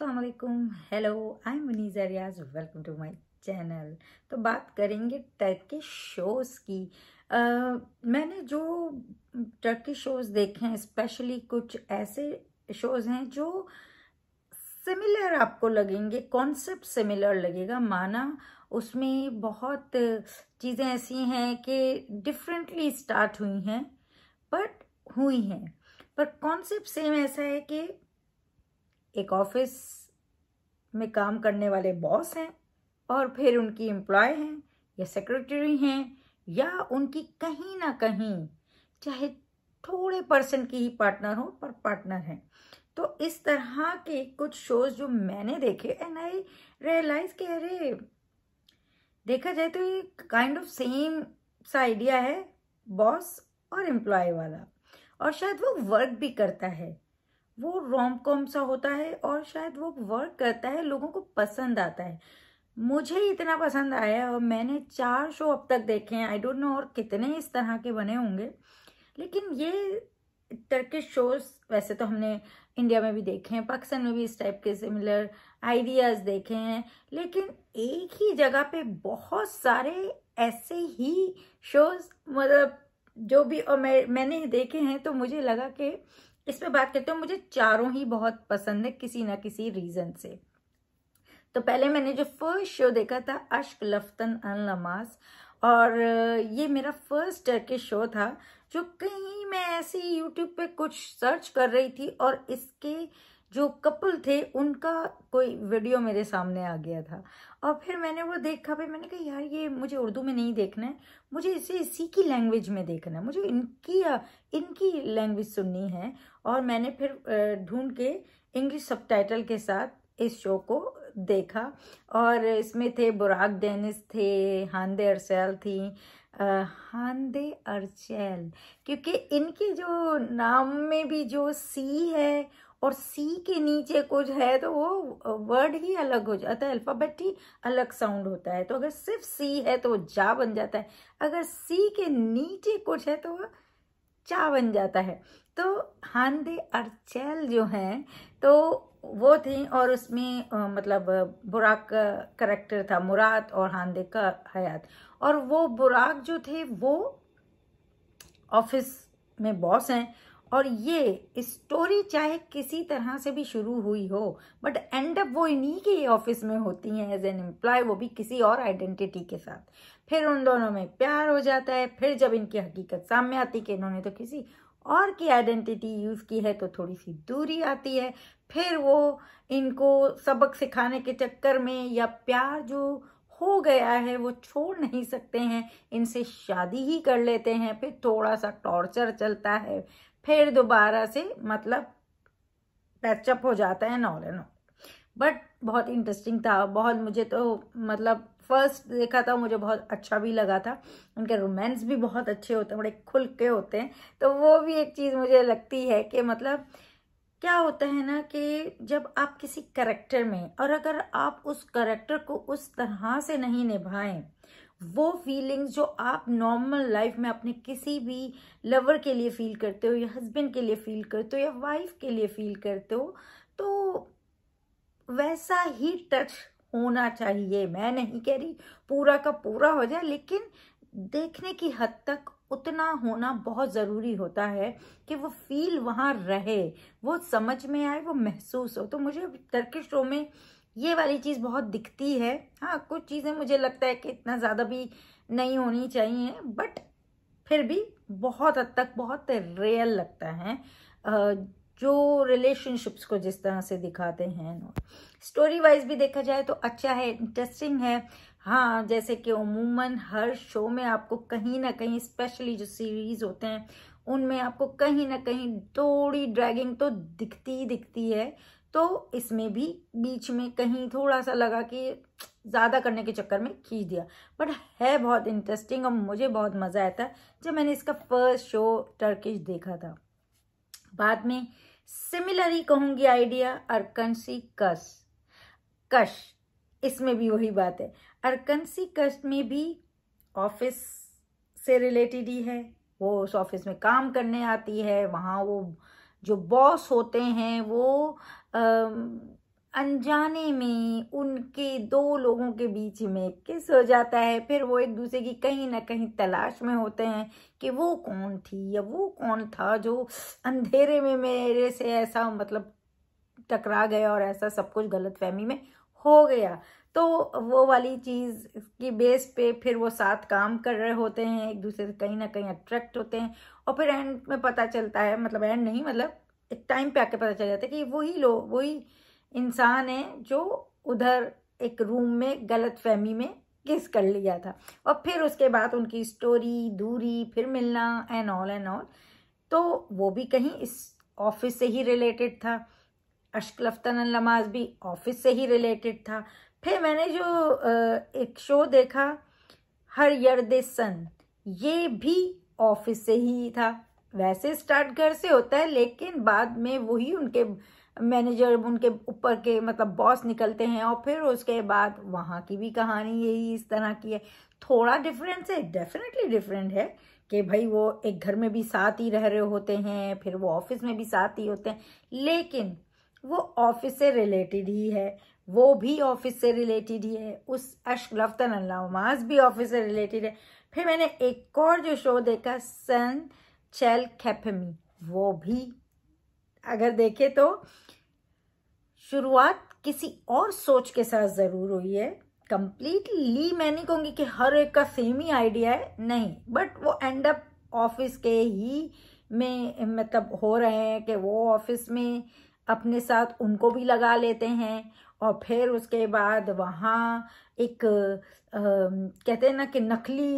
असलकुम hello I am Muneeza Riaz welcome to my channel तो बात करेंगे टर्किश शोज़ की uh, मैंने जो टर्किश शोज़ देखे हैं स्पेशली कुछ ऐसे शोज़ हैं जो सिमिलर आपको लगेंगे कॉन्सेप्ट सिमिलर लगेगा माना उसमें बहुत चीज़ें ऐसी हैं कि डिफरेंटली स्टार्ट हुई हैं बट हुई हैं पर कॉन्सेप्ट सेम ऐसा है कि एक ऑफिस में काम करने वाले बॉस हैं और फिर उनकी एम्प्लॉय हैं या सेक्रेटरी हैं या उनकी कहीं ना कहीं चाहे थोड़े पर्सन की ही पार्टनर हो पर पार्टनर हैं तो इस तरह के कुछ शोज जो मैंने देखे एंड आई रियलाइज के अरे देखा जाए तो ये काइंड ऑफ सेम सा आइडिया है बॉस और एम्प्लॉय वाला और शायद वो वर्क भी करता है वो रोम कॉम सा होता है और शायद वो वर्क करता है लोगों को पसंद आता है मुझे इतना पसंद आया और मैंने चार शो अब तक देखे हैं आई डोंट नो और कितने इस तरह के बने होंगे लेकिन ये टर्किश शोज वैसे तो हमने इंडिया में भी देखे हैं पाकिस्तान में भी इस टाइप के सिमिलर आइडियाज़ देखे हैं लेकिन एक ही जगह पे बहुत सारे ऐसे ही शोज मतलब जो भी और मैं मैंने देखे हैं तो मुझे लगा कि इस पे बात करते हैं मुझे चारों ही बहुत पसंद है किसी ना किसी रीज़न से तो पहले मैंने जो फर्स्ट शो देखा था अश्क लफ्तन अन लमास और ये मेरा फर्स्ट टर्किश शो था जो कहीं मैं ऐसे यूट्यूब पे कुछ सर्च कर रही थी और इसके जो कपल थे उनका कोई वीडियो मेरे सामने आ गया था और फिर मैंने वो देखा फिर मैंने कहा यार ये मुझे उर्दू में नहीं देखना है मुझे इसे इसी की लैंग्वेज में देखना है मुझे इनकी इनकी लैंग्वेज सुननी है और मैंने फिर ढूंढ के इंग्लिश सब के साथ इस शो को देखा और इसमें थे बुराक डेनिस थे हांदे अरसैल थी हांदे अरचैल क्योंकि इनके जो नाम में भी जो सी है और सी के नीचे कुछ है तो वो वर्ड ही अलग हो जाता है अल्फ़ाबेट ही अलग साउंड होता है तो अगर सिर्फ सी है तो वो जा बन जाता है अगर सी के नीचे कुछ है तो वह चा बन जाता है तो और चैल जो हैं तो वो थी और उसमें मतलब बुराक का करेक्टर था मुराद और हांदे का हयात और वो बुराक जो थे वो ऑफिस में बॉस हैं और ये स्टोरी चाहे किसी तरह से भी शुरू हुई हो बट एंड अप वो इन्हीं के ऑफिस में होती हैं एज एन एम्प्लॉय वो भी किसी और आइडेंटिटी के साथ फिर उन दोनों में प्यार हो जाता है फिर जब इनकी हकीकत सामने आती कि इन्होंने तो किसी और की आइडेंटिटी यूज़ की है तो थोड़ी सी दूरी आती है फिर वो इनको सबक सिखाने के चक्कर में या प्यार जो हो गया है वो छोड़ नहीं सकते हैं इनसे शादी ही कर लेते हैं फिर थोड़ा सा टॉर्चर चलता है फिर दोबारा से मतलब पैचअप हो जाता है नॉल एंड बट बहुत इंटरेस्टिंग था बहुत मुझे तो मतलब फर्स्ट देखा था मुझे बहुत अच्छा भी लगा था उनके रोमांस भी बहुत अच्छे होते हैं बड़े खुल के होते हैं तो वो भी एक चीज़ मुझे लगती है कि मतलब क्या होता है ना कि जब आप किसी करेक्टर में और अगर आप उस करेक्टर को उस तरह से नहीं निभाएं वो फीलिंग्स जो आप नॉर्मल लाइफ में अपने किसी भी लवर के लिए फील करते हो या हस्बैंड के लिए फील करते हो या वाइफ के लिए फील करते हो तो वैसा ही टच होना चाहिए मैं नहीं कह रही पूरा का पूरा हो जाए लेकिन देखने की हद तक उतना होना बहुत ज़रूरी होता है कि वो फील वहाँ रहे वो समझ में आए वो महसूस हो तो मुझे टर्किश शो में ये वाली चीज़ बहुत दिखती है हाँ कुछ चीज़ें मुझे लगता है कि इतना ज़्यादा भी नहीं होनी चाहिए बट फिर भी बहुत हद तक बहुत रियल लगता है जो रिलेशनशिप्स को जिस तरह से दिखाते हैं स्टोरी वाइज भी देखा जाए तो अच्छा है इंटरेस्टिंग है हाँ जैसे कि उमूमन हर शो में आपको कहीं ना कहीं स्पेशली जो सीरीज़ होते हैं उनमें आपको कहीं ना कहीं थोड़ी ड्रैगिंग तो दिखती ही दिखती है तो इसमें भी बीच में कहीं थोड़ा सा लगा कि ज़्यादा करने के चक्कर में खींच दिया बट है बहुत इंटरेस्टिंग और मुझे बहुत मज़ा आया था जब मैंने इसका फर्स्ट शो टर्किश देखा था बाद में सिमिलर ही कहूँगी आइडिया अरकंसी कस कश इसमें भी वही बात है अरकनसी कश में भी ऑफिस से रिलेटेड ही है वो उस ऑफिस में काम करने आती है वहाँ वो जो बॉस होते हैं वो अनजाने में उनके दो लोगों के बीच में किस हो जाता है फिर वो एक दूसरे की कहीं ना कहीं तलाश में होते हैं कि वो कौन थी या वो कौन था जो अंधेरे में मेरे से ऐसा मतलब टकरा गया और ऐसा सब कुछ गलतफहमी में हो गया तो वो वाली चीज़ की बेस पे फिर वो साथ काम कर रहे होते हैं एक दूसरे से कहीं ना कहीं अट्रैक्ट होते हैं और फिर एंड में पता चलता है मतलब एंड नहीं मतलब एक टाइम पे आके पता चल जाता है कि वही लोग वही इंसान है जो उधर एक रूम में गलत फहमी में किस कर लिया था और फिर उसके बाद उनकी स्टोरी दूरी फिर मिलना एंड ऑल एंड ऑल तो वो भी कहीं इस ऑफिस से ही रिलेटेड था अशकलफ्तन लमाज भी ऑफिस से ही रिलेटेड था फिर मैंने जो एक शो देखा हर दे सन ये भी ऑफिस से ही था वैसे स्टार्ट घर से होता है लेकिन बाद में वही उनके मैनेजर उनके ऊपर के मतलब बॉस निकलते हैं और फिर उसके बाद वहाँ की भी कहानी यही इस तरह की है थोड़ा डिफरेंस है डेफिनेटली डिफरेंट है कि भाई वो एक घर में भी साथ ही रह रहे होते हैं फिर वो ऑफिस में भी साथ ही होते हैं लेकिन वो ऑफिस से रिलेटेड ही है वो भी ऑफिस से रिलेटेड ही है उस लफ्तन अल्लाज भी ऑफिस से रिलेटेड है फिर मैंने एक और जो शो देखा सन चेल कैफमी वो भी अगर देखे तो शुरुआत किसी और सोच के साथ ज़रूर हुई है कंप्लीटली मैं नहीं कहूंगी कि हर एक का सेम ही आइडिया है नहीं बट वो एंड अप ऑफिस के ही में मतलब हो रहे हैं कि वो ऑफिस में अपने साथ उनको भी लगा लेते हैं और फिर उसके बाद वहाँ एक आ, कहते हैं ना कि नकली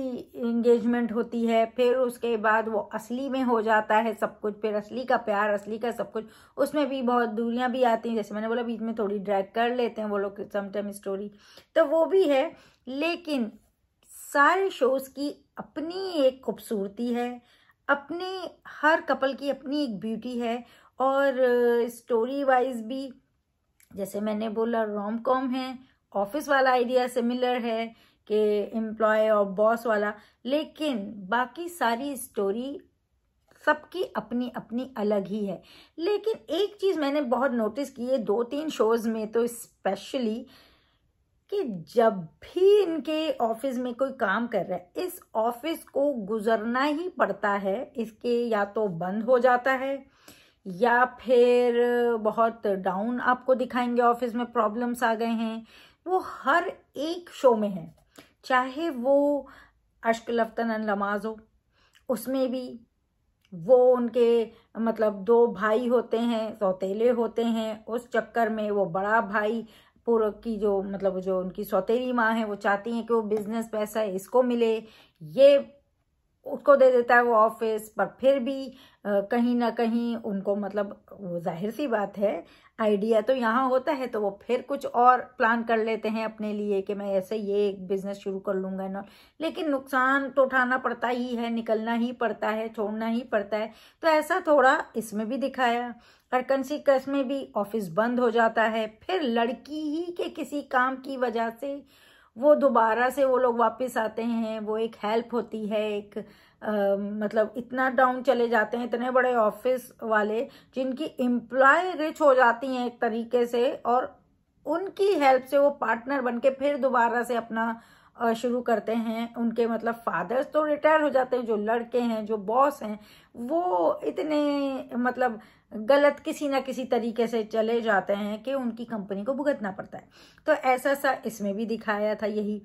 इंगेजमेंट होती है फिर उसके बाद वो असली में हो जाता है सब कुछ फिर असली का प्यार असली का सब कुछ उसमें भी बहुत दूरियाँ भी आती हैं जैसे मैंने बोला बीच में थोड़ी ड्रैग कर लेते हैं वो लोग समटाइम स्टोरी तो वो भी है लेकिन सारे शोज़ की अपनी एक खूबसूरती है अपने हर कपल की अपनी एक ब्यूटी है और स्टोरी वाइज भी जैसे मैंने बोला रोम कॉम है ऑफिस वाला आइडिया सिमिलर है कि एम्प्लॉय और बॉस वाला लेकिन बाकी सारी स्टोरी सबकी अपनी अपनी अलग ही है लेकिन एक चीज़ मैंने बहुत नोटिस की है दो तीन शोज़ में तो स्पेशली कि जब भी इनके ऑफिस में कोई काम कर रहा है इस ऑफिस को गुजरना ही पड़ता है इसके या तो बंद हो जाता है या फिर बहुत डाउन आपको दिखाएंगे ऑफिस में प्रॉब्लम्स आ गए हैं वो हर एक शो में है चाहे वो अश्क लफ्तन लमाज हो उसमें भी वो उनके मतलब दो भाई होते हैं सौतेले होते हैं उस चक्कर में वो बड़ा भाई पूर्व की जो मतलब जो उनकी सौतेली माँ है वो चाहती हैं कि वो बिजनेस पैसा इसको मिले ये उसको दे देता है वो ऑफिस पर फिर भी कहीं ना कहीं उनको मतलब वो जाहिर सी बात है आइडिया तो यहाँ होता है तो वो फिर कुछ और प्लान कर लेते हैं अपने लिए कि मैं ऐसे ये एक बिजनेस शुरू कर लूँगा ना लेकिन नुकसान तो उठाना पड़ता ही है निकलना ही पड़ता है छोड़ना ही पड़ता है तो ऐसा थोड़ा इसमें भी दिखाया अरकनसी कस में भी ऑफिस बंद हो जाता है फिर लड़की ही के किसी काम की वजह से वो दोबारा से वो लोग वापस आते हैं वो एक हेल्प होती है एक आ, मतलब इतना डाउन चले जाते हैं इतने बड़े ऑफिस वाले जिनकी एम्प्लॉय रिच हो जाती हैं एक तरीके से और उनकी हेल्प से वो पार्टनर बन के फिर दोबारा से अपना शुरू करते हैं उनके मतलब फादर्स तो रिटायर हो जाते हैं जो लड़के हैं जो बॉस हैं वो इतने मतलब गलत किसी ना किसी तरीके से चले जाते हैं कि उनकी कंपनी को भुगतना पड़ता है तो ऐसा सा इसमें भी दिखाया था यही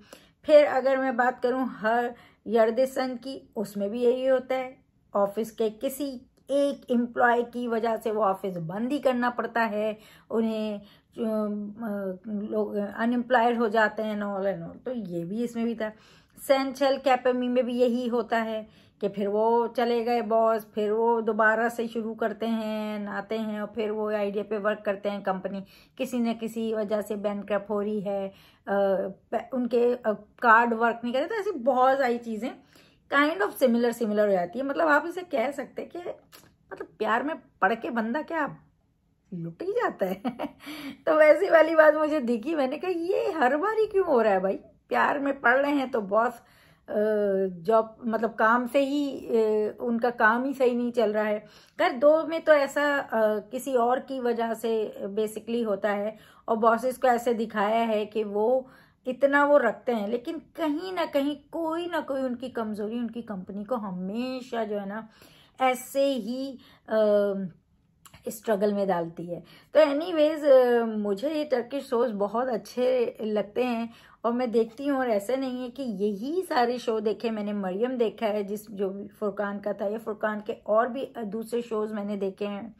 फिर अगर मैं बात करूं हर यर्दिसन की उसमें भी यही होता है ऑफिस के किसी एक एम्प्लॉय की वजह से वो ऑफिस बंद ही करना पड़ता है उन्हें लोग अनएम्प्लॉयड हो जाते हैं नॉल एंड ऑल तो ये भी इसमें भी था सेंशल कैपेमी में भी यही होता है कि फिर वो चले गए बॉस फिर वो दोबारा से शुरू करते हैं आते हैं और फिर वो आइडिया पे वर्क करते हैं कंपनी किसी न किसी वजह से बैनक्रप हो रही है आ, उनके कार्ड वर्क नहीं करते तो ऐसी बहुत सारी चीज़ें काइंड ऑफ सिमिलर सिमिलर हो जाती है मतलब आप इसे कह सकते हैं कि मतलब प्यार में पढ़ के बंदा क्या लुट ही जाता है तो वैसी वाली बात मुझे दिखी मैंने कहा ये हर बार ही क्यों हो रहा है भाई प्यार में पढ़ रहे हैं तो बॉस जॉब मतलब काम से ही उनका काम ही सही नहीं चल रहा है खैर दो में तो ऐसा किसी और की वजह से बेसिकली होता है और बॉसेस को ऐसे दिखाया है कि वो इतना वो रखते हैं लेकिन कहीं ना कहीं कोई ना कोई उनकी कमज़ोरी उनकी कंपनी को हमेशा जो है ना ऐसे ही स्ट्रगल में डालती है तो एनीवेज मुझे ये टर्किश शोज़ बहुत अच्छे लगते हैं और मैं देखती हूँ और ऐसे नहीं है कि यही सारे शो देखे मैंने मरियम देखा है जिस जो फुरकान का था या फुरकान के और भी दूसरे शोज़ मैंने देखे हैं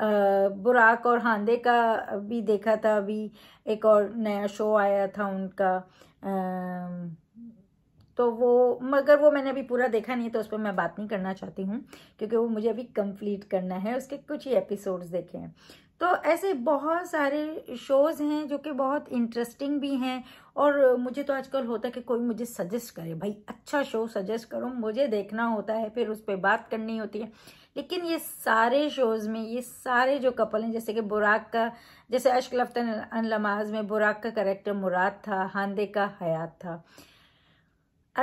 बुराक और हांदे का भी देखा था अभी एक और नया शो आया था उनका तो वो मगर वो मैंने अभी पूरा देखा नहीं तो उस पर मैं बात नहीं करना चाहती हूँ क्योंकि वो मुझे अभी कंप्लीट करना है उसके कुछ ही एपिसोड्स देखे हैं तो ऐसे बहुत सारे शोज़ हैं जो कि बहुत इंटरेस्टिंग भी हैं और मुझे तो आजकल होता है कि कोई मुझे सजेस्ट करे भाई अच्छा शो सजेस्ट करो मुझे देखना होता है फिर उस पर बात करनी होती है लेकिन ये सारे शोज़ में ये सारे जो कपल हैं जैसे कि बुराक का जैसे अश्क लफ्तन अनलमाज में बुराक का करेक्टर मुराद था हांदे का हयात था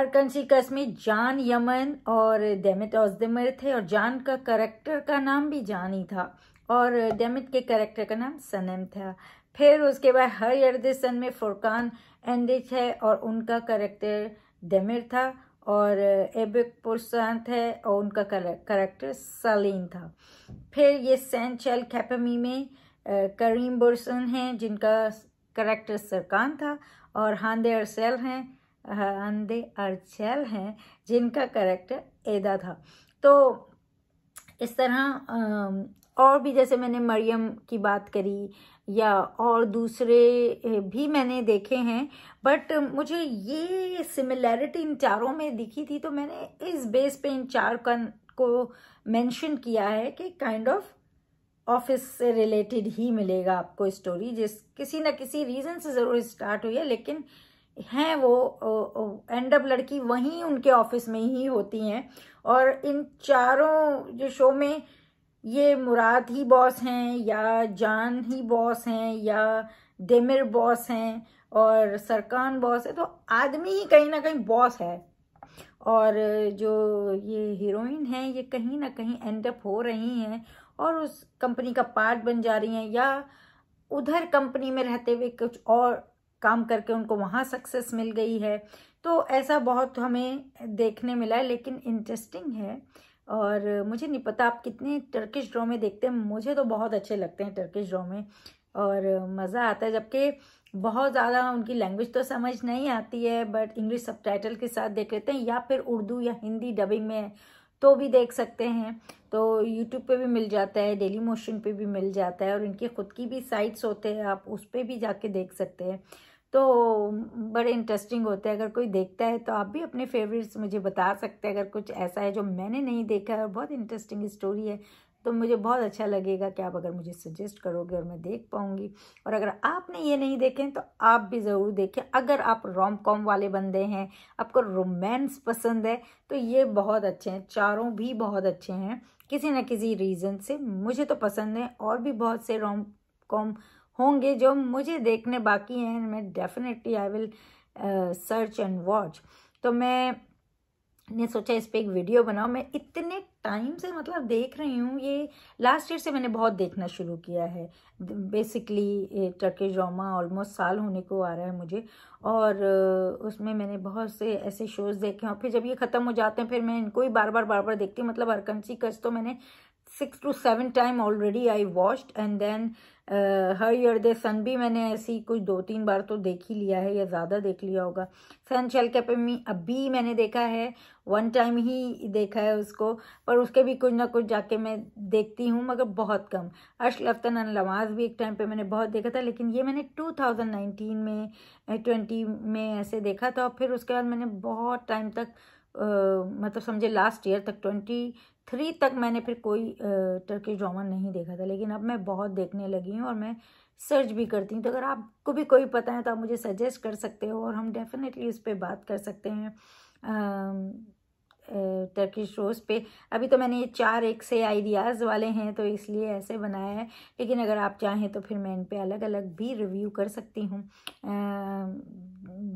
अरकंसी का इसमें जान यमन और दैमित अजदमर थे और जान का करेक्टर का नाम भी जान ही था और डेमिट के कैरेक्टर का नाम सनम था फिर उसके बाद हर सन में फुरकान एंडिच है और उनका करेक्टर डेमिर था और एबिक पुरसांत है और उनका करेक्टर सलीन था फिर ये सेंट चैल कैपमी में करीम बुरसन हैं जिनका करेक्टर सरकान था और हांदे अरसेल हैं हांदे अरसेल हैं जिनका करेक्टर एदा था तो इस तरह और भी जैसे मैंने मरियम की बात करी या और दूसरे भी मैंने देखे हैं बट मुझे ये सिमिलैरिटी इन चारों में दिखी थी तो मैंने इस बेस पे इन चार कन को मेंशन किया है कि काइंड ऑफ ऑफिस से रिलेटेड ही मिलेगा आपको स्टोरी जिस किसी ना किसी रीज़न से ज़रूर स्टार्ट हुई है लेकिन हैं वो एंड अप लड़की वहीं उनके ऑफिस में ही होती हैं और इन चारों जो शो में ये मुराद ही बॉस हैं या जान ही बॉस हैं या देमिर बॉस हैं और सरकान बॉस है तो आदमी ही कहीं ना कहीं बॉस है और जो ये हीरोइन हैं ये कहीं ना कहीं एंड अप हो रही हैं और उस कंपनी का पार्ट बन जा रही हैं या उधर कंपनी में रहते हुए कुछ और काम करके उनको वहाँ सक्सेस मिल गई है तो ऐसा बहुत हमें देखने मिला है लेकिन इंटरेस्टिंग है और मुझे नहीं पता आप कितने टर्किश ड्रामे देखते हैं मुझे तो बहुत अच्छे लगते हैं टर्किश ड्रामे और मज़ा आता है जबकि बहुत ज़्यादा उनकी लैंग्वेज तो समझ नहीं आती है बट इंग्लिश सब के साथ देख लेते हैं या फिर उर्दू या हिंदी डबिंग में तो भी देख सकते हैं तो यूट्यूब पे भी मिल जाता है डेली मोशन पे भी मिल जाता है और इनकी ख़ुद की भी साइट्स होते हैं आप उस पर भी जाके देख सकते हैं तो बड़े इंटरेस्टिंग होते हैं अगर कोई देखता है तो आप भी अपने फेवरेट्स मुझे बता सकते हैं अगर कुछ ऐसा है जो मैंने नहीं देखा है और बहुत इंटरेस्टिंग स्टोरी है तो मुझे बहुत अच्छा लगेगा कि आप अगर मुझे सजेस्ट करोगे और मैं देख पाऊँगी और अगर आपने ये नहीं देखें तो आप भी ज़रूर देखें अगर आप रोम कॉम वाले बंदे हैं आपको रोमांस पसंद है तो ये बहुत अच्छे हैं चारों भी बहुत अच्छे हैं किसी न किसी रीज़न से मुझे तो पसंद है और भी बहुत से रोम कॉम होंगे जो मुझे देखने बाकी हैं मैं definitely I will search and watch तो मैं ने सोचा इस पर एक वीडियो बनाओ मैं इतने टाइम से मतलब देख रही हूँ ये लास्ट ईयर से मैंने बहुत देखना शुरू किया है बेसिकली टर्की ड्रामा ऑलमोस्ट साल होने को आ रहा है मुझे और uh, उसमें मैंने बहुत से ऐसे शोज़ देखे और फिर जब ये ख़त्म हो जाते हैं फिर मैं इनको ही बार बार बार बार देखती हूँ मतलब हरकंसी कच तो मैंने six two seven time already I watched and then हर यर्दे सन भी मैंने ऐसी कुछ दो तीन बार तो देख ही लिया है या ज़्यादा देख लिया होगा सन शेल के पे अभी मैंने देखा है वन टाइम ही देखा है उसको पर उसके भी कुछ ना कुछ जाके मैं देखती हूँ मगर बहुत कम अर्श लफ्तन लवाज भी एक टाइम पे मैंने बहुत देखा था लेकिन ये मैंने 2019 में 20 में ऐसे देखा था और फिर उसके बाद मैंने बहुत टाइम तक मतलब समझे लास्ट ईयर तक ट्वेंटी थ्री तक मैंने फिर कोई टर्किश ड्रामा नहीं देखा था लेकिन अब मैं बहुत देखने लगी हूँ और मैं सर्च भी करती हूँ तो अगर आपको भी कोई पता है तो आप मुझे सजेस्ट कर सकते हो और हम डेफिनेटली उस पर बात कर सकते हैं टर्किश शोज़ पे अभी तो मैंने ये चार एक से आइडियाज़ वाले हैं तो इसलिए ऐसे बनाया है लेकिन अगर आप चाहें तो फिर मैं इन पर अलग अलग भी रिव्यू कर सकती हूँ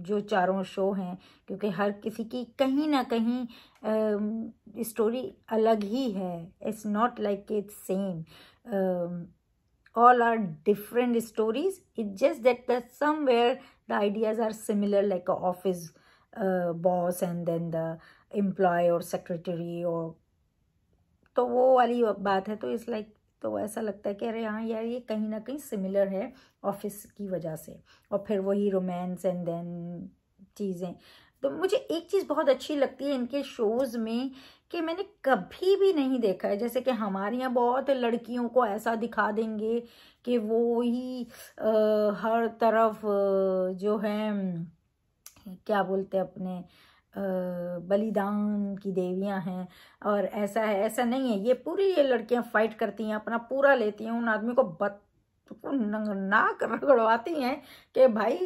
जो चारों शो हैं क्योंकि हर किसी की कहीं ना कहीं स्टोरी अलग ही है it's not like it's same all are different stories it just that the somewhere the ideas are similar like office boss and then the employee और सेक्रेटरी और तो वो वाली बात है तो इट्स लाइक तो ऐसा लगता है कि अरे हाँ यार ये कहीं ना कहीं सिमिलर है ऑफिस की वजह से और फिर वही रोमांस एंड देन चीज़ें तो मुझे एक चीज़ बहुत अच्छी लगती है इनके शोज़ में कि मैंने कभी भी नहीं देखा है जैसे कि हमारे यहाँ बहुत लड़कियों को ऐसा दिखा देंगे कि वो ही आ, हर तरफ जो है क्या बोलते हैं अपने बलिदान की देवियां हैं और ऐसा है ऐसा नहीं है ये पूरी ये लड़कियां फाइट करती हैं अपना पूरा लेती हैं उन आदमी को नाक रगड़वाती हैं कि भाई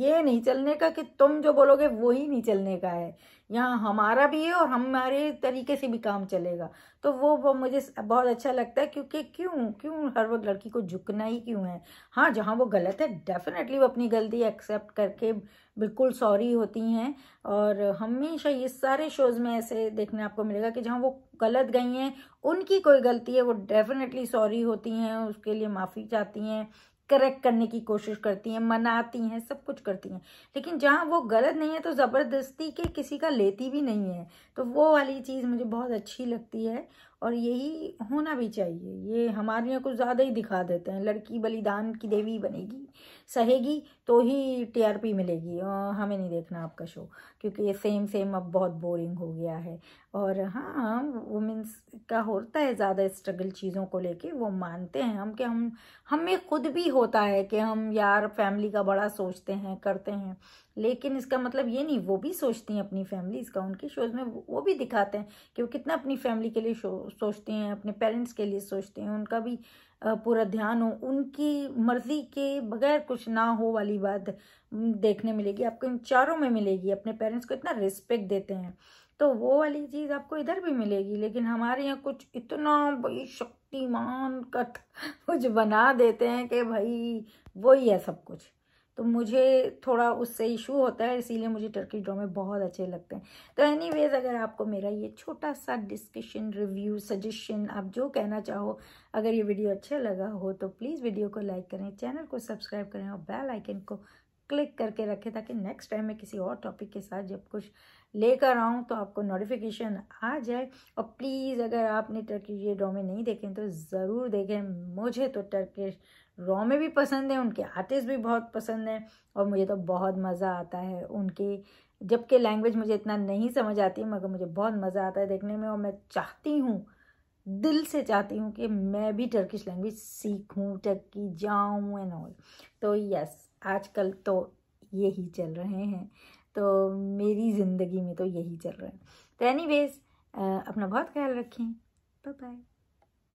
ये नहीं चलने का कि तुम जो बोलोगे वो ही नहीं चलने का है यहाँ हमारा भी है और हमारे तरीके से भी काम चलेगा तो वो वो मुझे बहुत अच्छा लगता है क्योंकि क्यों क्यों हर वक्त लड़की को झुकना ही क्यों है हाँ जहाँ वो गलत है डेफिनेटली वो अपनी गलती एक्सेप्ट करके बिल्कुल सॉरी होती हैं और हमेशा ये सारे शोज़ में ऐसे देखने आपको मिलेगा कि जहाँ वो गलत गई हैं उनकी कोई गलती है वो डेफिनेटली सॉरी होती हैं उसके लिए माफ़ी चाहती हैं करेक्ट करने की कोशिश करती हैं मनाती हैं सब कुछ करती हैं लेकिन जहाँ वो गलत नहीं है तो ज़बरदस्ती के किसी का लेती भी नहीं है तो वो वाली चीज़ मुझे बहुत अच्छी लगती है और यही होना भी चाहिए ये हमारे यहाँ कुछ ज़्यादा ही दिखा देते हैं लड़की बलिदान की देवी बनेगी सहेगी तो ही टीआरपी मिलेगी और हमें नहीं देखना आपका शो क्योंकि ये सेम सेम अब बहुत बोरिंग हो गया है और हाँ वुमेंस का होता है ज़्यादा स्ट्रगल चीज़ों को लेके वो मानते हैं हम कि हम हमें खुद भी होता है कि हम यार फैमिली का बड़ा सोचते हैं करते हैं लेकिन इसका मतलब ये नहीं वो भी सोचती हैं अपनी फैमिली इसका उनके शोज़ में वो भी दिखाते हैं कि वो कितना अपनी फैमिली के लिए सोचते हैं अपने पेरेंट्स के लिए सोचते हैं उनका भी पूरा ध्यान हो उनकी मर्जी के बगैर कुछ ना हो वाली बात देखने मिलेगी आपको इन चारों में मिलेगी अपने पेरेंट्स को इतना रिस्पेक्ट देते हैं तो वो वाली चीज़ आपको इधर भी मिलेगी लेकिन हमारे यहाँ कुछ इतना बड़ी शक्तिमान कथ कुछ बना देते हैं कि भाई वही है सब कुछ तो मुझे थोड़ा उससे इशू होता है इसीलिए मुझे टर्की ड्रामे बहुत अच्छे लगते हैं तो एनीवेज अगर आपको मेरा ये छोटा सा डिस्कशन रिव्यू सजेशन आप जो कहना चाहो अगर ये वीडियो अच्छा लगा हो तो प्लीज़ वीडियो को लाइक करें चैनल को सब्सक्राइब करें और बेल आइकन को क्लिक करके रखें ताकि नेक्स्ट टाइम मैं किसी और टॉपिक के साथ जब कुछ लेकर आऊँ तो आपको नोटिफिकेशन आ जाए और प्लीज़ अगर आपने टर्की ये ड्रामे नहीं देखें तो ज़रूर देखें मुझे तो टर्किश रॉ में भी पसंद है उनके आर्टिस्ट भी बहुत पसंद है और मुझे तो बहुत मज़ा आता है उनके जबकि लैंग्वेज मुझे इतना नहीं समझ आती मगर मुझे बहुत मज़ा आता है देखने में और मैं चाहती हूँ दिल से चाहती हूँ कि मैं भी टर्किश लैंग्वेज सीखूँ टर्की जाऊँ एंड ऑल तो यस आजकल तो यही चल रहे हैं तो मेरी ज़िंदगी में तो यही चल रहा है तो एनी अपना बहुत ख्याल रखें बाय बाय